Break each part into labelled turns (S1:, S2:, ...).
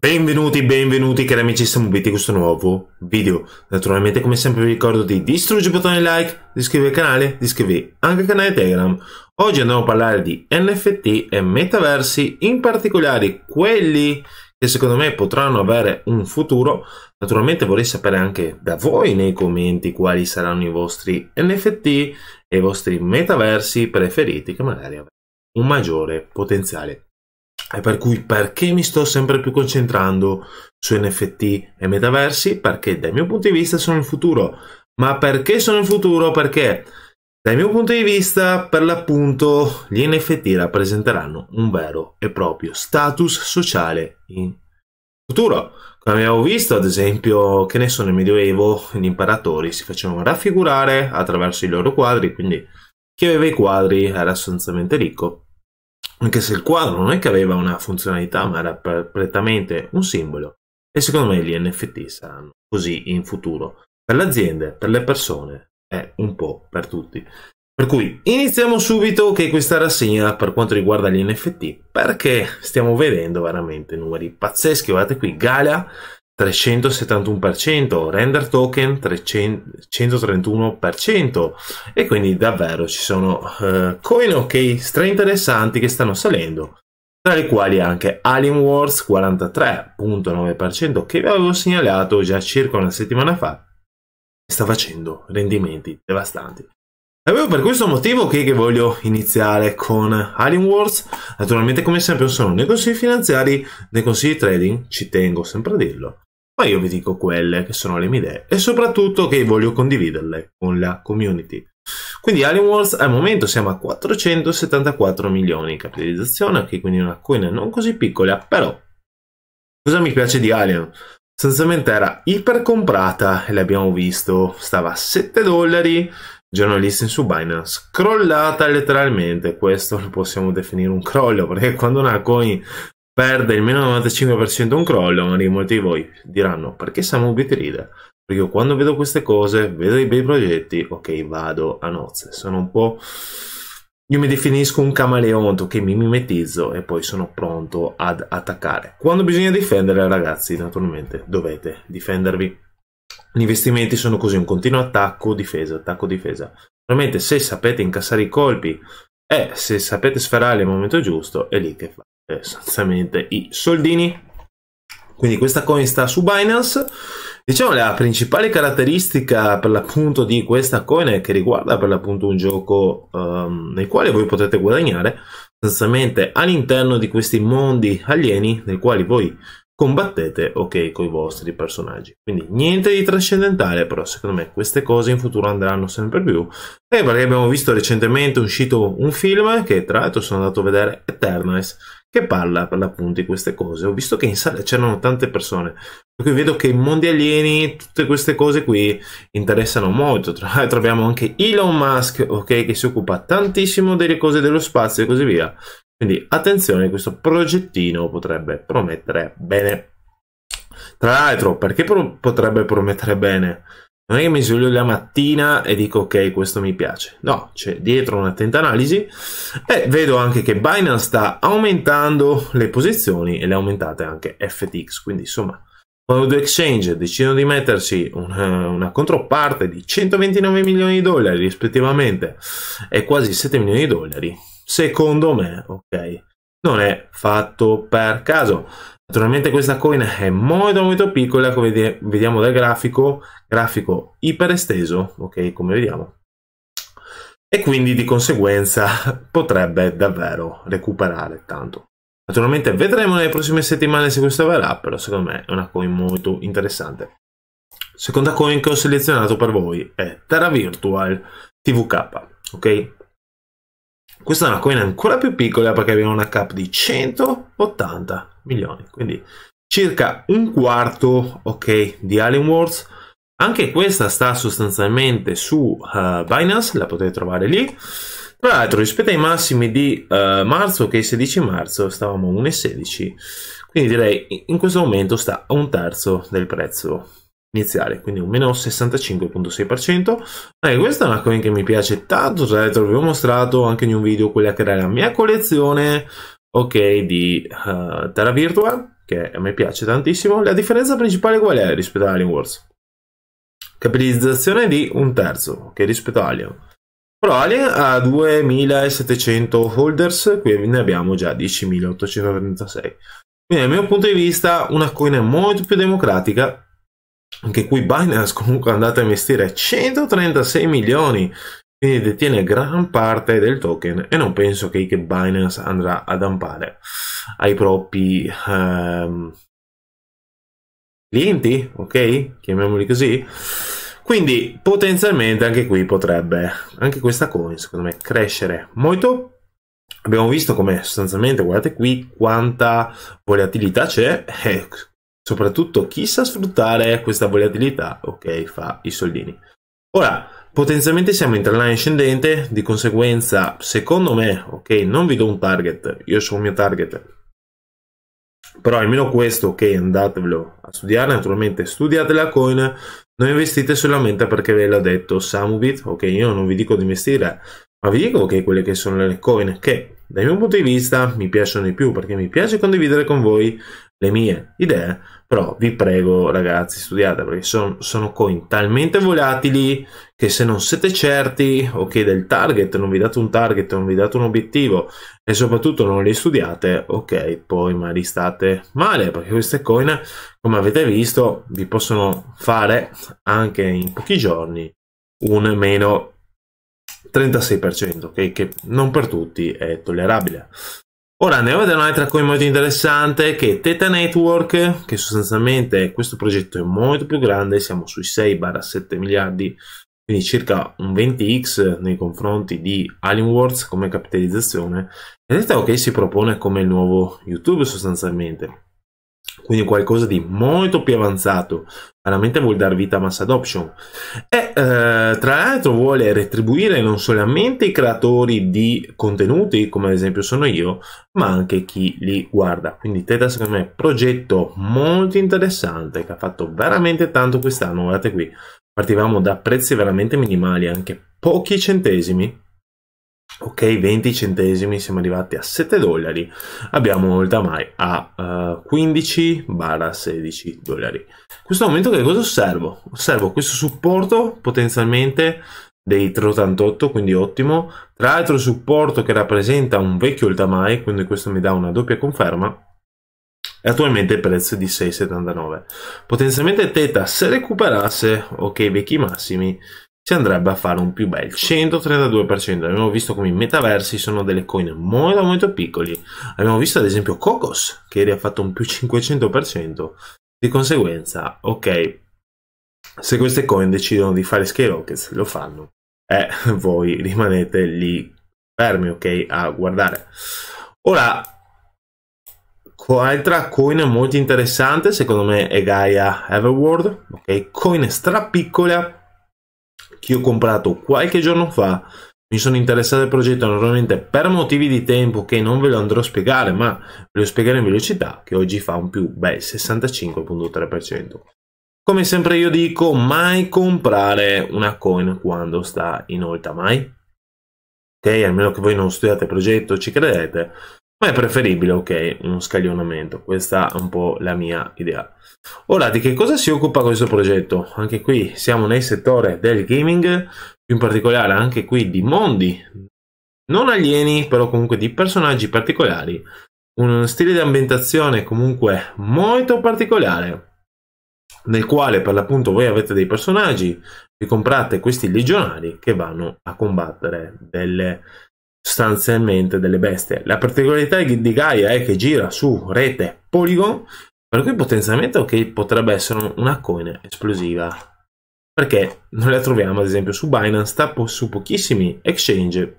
S1: Benvenuti, benvenuti cari amici siamo qui in questo nuovo video. Naturalmente come sempre vi ricordo di distruggere il bottone like, di iscrivervi al canale, di iscrivervi anche al canale Telegram. Oggi andiamo a parlare di NFT e metaversi, in particolare quelli che secondo me potranno avere un futuro. Naturalmente vorrei sapere anche da voi nei commenti quali saranno i vostri NFT e i vostri metaversi preferiti che magari avete un maggiore potenziale. E per cui perché mi sto sempre più concentrando su NFT e metaversi? Perché dal mio punto di vista sono il futuro. Ma perché sono il futuro? Perché dal mio punto di vista, per l'appunto, gli NFT rappresenteranno un vero e proprio status sociale in futuro. Come abbiamo visto, ad esempio, che ne so, nel Medioevo gli imperatori si facevano raffigurare attraverso i loro quadri, quindi chi aveva i quadri era sostanzialmente ricco, anche se il quadro non è che aveva una funzionalità, ma era prettamente un simbolo. E secondo me gli NFT saranno così in futuro, per le aziende, per le persone, è un po' per tutti. Per cui iniziamo subito che questa rassegna per quanto riguarda gli NFT, perché stiamo vedendo veramente numeri pazzeschi. Guardate qui, Gaia 371%, render token 131% e quindi davvero ci sono uh, coin ok stra interessanti che stanno salendo tra le quali anche Alien Wars 43.9% che vi avevo segnalato già circa una settimana fa sta facendo rendimenti devastanti è proprio per questo motivo che, che voglio iniziare con Alien Wars. Naturalmente, come sempre, sono nei consigli finanziari, nei consigli trading, ci tengo sempre a dirlo ma io vi dico quelle che sono le mie idee e soprattutto che voglio condividerle con la community. Quindi Alien Wars al momento siamo a 474 milioni di capitalizzazione, che quindi una coin non così piccola, però cosa mi piace di Alien? Sostanzialmente era ipercomprata e l'abbiamo visto, stava a 7 dollari, giornalisti su Binance, crollata letteralmente, questo lo possiamo definire un crollo, perché quando una coin perde il meno 95% un crollo, magari molti di voi diranno perché siamo un bit leader? Perché io quando vedo queste cose, vedo dei bei progetti, ok, vado a nozze, sono un po'... Io mi definisco un camaleonto che mi mimetizzo e poi sono pronto ad attaccare. Quando bisogna difendere, ragazzi, naturalmente dovete difendervi. Gli investimenti sono così, un continuo attacco, difesa, attacco, difesa. Veramente se sapete incassare i colpi e eh, se sapete sferare al momento giusto, è lì che fa eh, sostanzialmente i soldini. Quindi questa coin sta su Binance. Diciamo la principale caratteristica per l'appunto di questa coin è che riguarda per l'appunto un gioco um, nel quale voi potete guadagnare sostanzialmente all'interno di questi mondi alieni nei quali voi combattete ok con i vostri personaggi quindi niente di trascendentale però secondo me queste cose in futuro andranno sempre più e perché abbiamo visto recentemente è uscito un film che tra l'altro sono andato a vedere Eternals che parla per l'appunto di queste cose. Ho visto che in sala c'erano tante persone, perché vedo che i mondi alieni, tutte queste cose qui interessano molto. Tra l'altro abbiamo anche Elon Musk, ok, che si occupa tantissimo delle cose dello spazio e così via. Quindi attenzione, questo progettino potrebbe promettere bene. Tra l'altro, perché pro potrebbe promettere bene? Non è che mi sveglio la mattina e dico ok, questo mi piace. No, c'è dietro un'attenta analisi e vedo anche che Binance sta aumentando le posizioni e le aumentate anche FTX. Quindi insomma, quando due exchange decidono di mettersi una, eh, una, controparte di 129 milioni di dollari rispettivamente e quasi 7 milioni di dollari, secondo me, ok, non è fatto per caso. Naturalmente questa coin è molto molto piccola, come vediamo dal grafico, grafico iperesteso, ok, come vediamo. E quindi di conseguenza potrebbe davvero recuperare tanto. Naturalmente vedremo nelle prossime settimane se questo verrà, però secondo me è una coin molto interessante. Seconda coin che ho selezionato per voi è Terra Virtual TVK, ok? Questa è una coin ancora più piccola perché abbiamo una cap di 180 milioni, quindi circa un quarto okay, di Alien Wars. Anche questa sta sostanzialmente su uh, Binance, la potete trovare lì. Tra l'altro, rispetto ai massimi di uh, marzo, che è il 16 marzo, stavamo a 1,16, quindi direi in questo momento sta a un terzo del prezzo iniziale, quindi un meno 65.6%. Eh, questa è una coin che mi piace tanto, tra l'altro vi ho mostrato anche in un video quella che era la mia collezione, ok, di uh, Terra Virtual, che a me piace tantissimo. La differenza principale qual è rispetto a Alien Wars? Capitalizzazione di un terzo, che rispetto a Alien. Però Alien ha 2700 holders, qui ne abbiamo già 10.836. Quindi dal mio punto di vista una coin è molto più democratica anche qui Binance comunque è andato a investire 136 milioni, quindi detiene gran parte del token e non penso che, Binance andrà ad ampare ai propri ehm, clienti, ok? Chiamiamoli così. Quindi potenzialmente anche qui potrebbe, anche questa coin secondo me, crescere molto. Abbiamo visto come sostanzialmente, guardate qui, quanta volatilità c'è Soprattutto chi sa sfruttare questa volatilità, ok, fa i soldini. Ora, potenzialmente siamo in trend ascendente, di conseguenza, secondo me, ok, non vi do un target, io sono il mio target. Però almeno questo ok, andatevelo a studiare, naturalmente studiate la coin, non investite solamente perché ve l'ha detto Samubit, ok, io non vi dico di investire, ma vi dico che okay, quelle che sono le coin che dal mio punto di vista mi piacciono di più perché mi piace condividere con voi le mie idee, però vi prego ragazzi studiate perché sono, sono coin talmente volatili che se non siete certi o che del target, non vi date un target, non vi date un obiettivo e soprattutto non li studiate, ok poi magari state male perché queste coin come avete visto vi possono fare anche in pochi giorni un meno 36%, ok che non per tutti è tollerabile Ora andiamo a vedere un'altra cosa molto interessante che è Teta Network, che sostanzialmente questo progetto è molto più grande, siamo sui 6-7 miliardi, quindi circa un 20x nei confronti di Alienworks come capitalizzazione. Ed è che si propone come il nuovo YouTube sostanzialmente quindi qualcosa di molto più avanzato veramente vuol dar vita a mass adoption e eh, tra l'altro vuole retribuire non solamente i creatori di contenuti come ad esempio sono io ma anche chi li guarda quindi Teta secondo me è un progetto molto interessante che ha fatto veramente tanto quest'anno guardate qui partivamo da prezzi veramente minimali anche pochi centesimi Ok, 20 centesimi, siamo arrivati a 7 dollari. Abbiamo il tamai a uh, eh, 15-16 dollari. In questo momento che cosa osservo? Osservo questo supporto potenzialmente dei 388, quindi ottimo. Tra l'altro il supporto che rappresenta un vecchio il tamai, quindi questo mi dà una doppia conferma. E attualmente il prezzo è di 6,79. Potenzialmente Teta se recuperasse, ok, vecchi massimi, si andrebbe a fare un più bel 132%. Abbiamo visto come i metaversi sono delle coin molto molto piccoli. Abbiamo visto ad esempio Cocos che ha fatto un più 500%. Di conseguenza, ok, se queste coin decidono di fare Skyrockets, lo fanno. E eh, voi rimanete lì fermi, ok, a guardare. Ora, altra coin molto interessante, secondo me, è Gaia Everworld, ok, coin strapiccola che ho comprato qualche giorno fa. Mi sono interessato al progetto normalmente per motivi di tempo che non ve lo andrò a spiegare, ma ve lo spiegherò in velocità, che oggi fa un più bel 65.3%. Come sempre io dico, mai comprare una coin quando sta in alta, mai. Ok, almeno che voi non studiate il progetto, ci credete, ma è preferibile, ok, uno scaglionamento. Questa è un po' la mia idea. Ora, di che cosa si occupa questo progetto? Anche qui siamo nel settore del gaming, più in particolare anche qui di mondi non alieni, però comunque di personaggi particolari. Un stile di ambientazione comunque molto particolare, nel quale per l'appunto voi avete dei personaggi, vi comprate questi legionari che vanno a combattere delle sostanzialmente delle bestie. La particolarità di Gaia è che gira su rete Polygon, per cui potenzialmente ok, potrebbe essere una coin esplosiva. Perché non la troviamo ad esempio su Binance, sta po su pochissimi exchange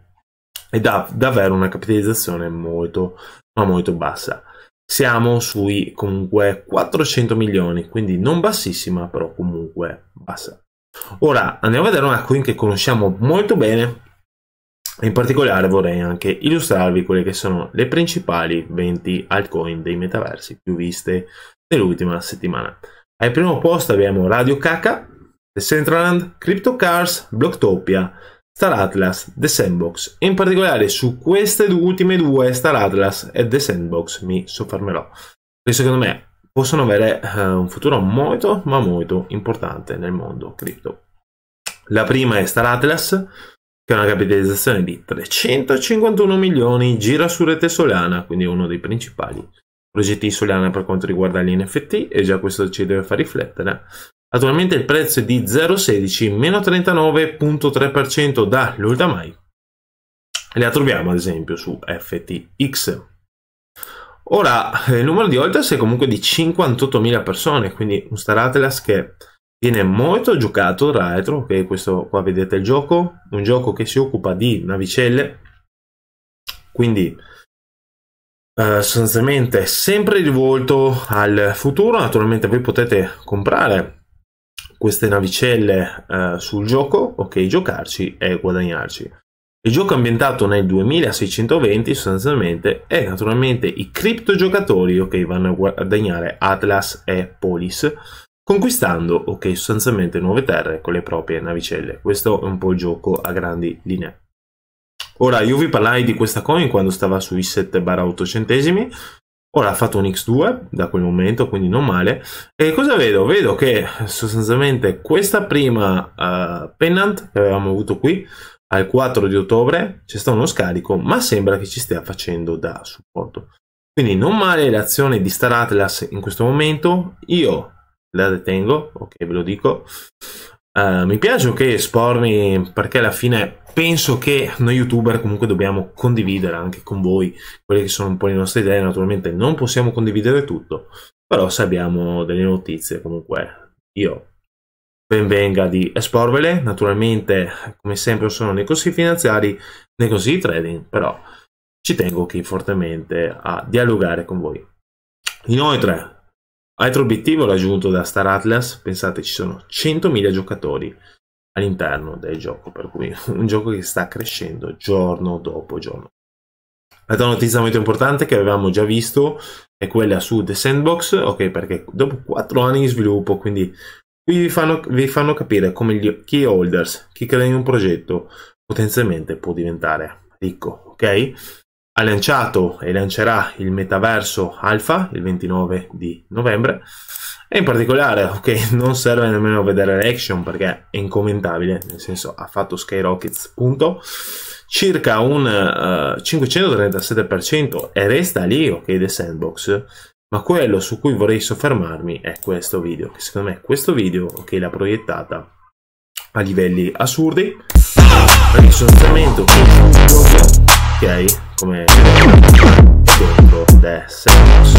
S1: ed ha davvero una capitalizzazione molto ma molto bassa. Siamo sui comunque 400 milioni, quindi non bassissima, però comunque bassa. Ora andiamo a vedere una coin che conosciamo molto bene, in particolare vorrei anche illustrarvi quelle che sono le principali 20 altcoin dei metaversi più viste nell'ultima settimana. Al primo posto abbiamo Radio Kaka, The Decentraland, CryptoCars, Blocktopia, Star Atlas, The Sandbox. In particolare su queste due, ultime due, Star Atlas e The Sandbox, mi soffermerò. Che secondo me possono avere eh, un futuro molto, ma molto importante nel mondo cripto. La prima è Star Atlas, che ha una capitalizzazione di 351 milioni, gira su rete Solana, quindi uno dei principali progetti di Solana per quanto riguarda gli NFT e già questo ci deve far riflettere. Attualmente il prezzo è di 0,16 meno 39,3% dall'Ultamai. La troviamo ad esempio su FTX. Ora, eh, il numero di holders è comunque di 58.000 persone, quindi un Star Atlas che Viene molto giocato il retro, che questo qua vedete il gioco, un gioco che si occupa di navicelle, quindi eh, sostanzialmente sempre rivolto al futuro, naturalmente voi potete comprare queste navicelle eh, sul gioco, ok, giocarci e guadagnarci. Il gioco è ambientato nel 2620 sostanzialmente e naturalmente i criptogiocatori ok vanno a guadagnare Atlas e Polis conquistando ok sostanzialmente nuove terre con le proprie navicelle. Questo è un po' il gioco a grandi linee. Ora io vi parlai di questa coin quando stava sui 7-8 centesimi, ora ha fatto un X2 da quel momento, quindi non male. E cosa vedo? Vedo che sostanzialmente questa prima uh, pennant che avevamo avuto qui al 4 di ottobre c'è stato uno scarico, ma sembra che ci stia facendo da supporto. Quindi non male l'azione di Star Atlas in questo momento. Io la detengo, ok ve lo dico. Uh, mi piace ok espormi perché alla fine penso che noi youtuber comunque dobbiamo condividere anche con voi quelle che sono un po' le nostre idee, naturalmente non possiamo condividere tutto, però se abbiamo delle notizie comunque io benvenga di esporvele, naturalmente come sempre sono nei consigli finanziari, nei consigli trading, però ci tengo qui fortemente a dialogare con voi. Inoltre Altro obiettivo raggiunto da Star Atlas, pensate ci sono 100.000 giocatori all'interno del gioco, per cui un gioco che sta crescendo giorno dopo giorno. Altra notizia molto importante che avevamo già visto è quella su The Sandbox, ok, perché dopo 4 anni di sviluppo, quindi qui vi fanno, vi fanno capire come gli key holders, chi crede in un progetto, potenzialmente può diventare ricco, ok? ha lanciato e lancerà il metaverso Alpha il 29 di novembre e in particolare ok non serve nemmeno vedere l'action perché è incommentabile nel senso ha fatto Skyrockets punto circa un uh, eh, 537% e resta lì ok The Sandbox ma quello su cui vorrei soffermarmi è questo video che secondo me questo video ok l'ha proiettata a livelli assurdi perché sostanzialmente ok come sotto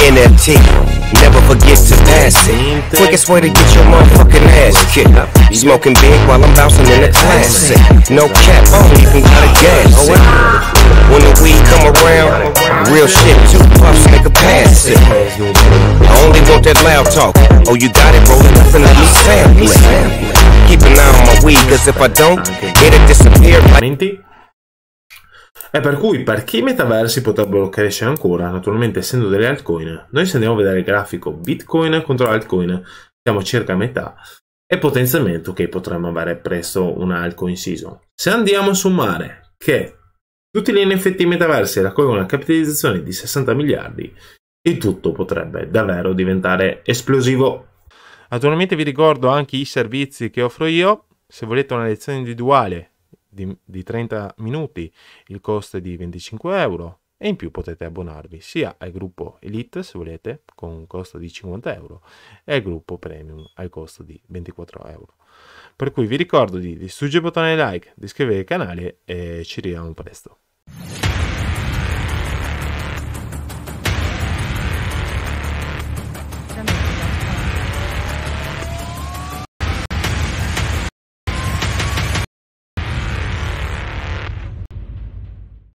S1: NFT Never forget to pass it. Quickest way to get your motherfucking ass kicked. Smoking big while I'm bouncing in the classic. No cap, on don't even gotta gas it. When the weed come around, real shit, two puffs, make a pass it. I only want that loud talk. Oh, you got it, bro, nothing let me sample it. keep on my weed, cause if I don't, it'll disappear. E eh, per cui per chi i metaversi potrebbero crescere ancora, naturalmente essendo delle altcoin. Noi se andiamo a vedere il grafico Bitcoin contro altcoin, siamo circa a metà e potenzialmente ok potremmo avere presto una altcoin season. Se andiamo a sommare che tutti gli NFT metaversi raccolgono una capitalizzazione di 60 miliardi, il tutto potrebbe davvero diventare esplosivo Naturalmente vi ricordo anche i servizi che offro io, se volete una lezione individuale di, di 30 minuti il costo è di 25 euro e in più potete abbonarvi sia al gruppo Elite se volete con un costo di 50 euro e al gruppo Premium al costo di 24 euro. Per cui vi ricordo di distruggere il bottone like, di iscrivervi al canale e ci vediamo presto.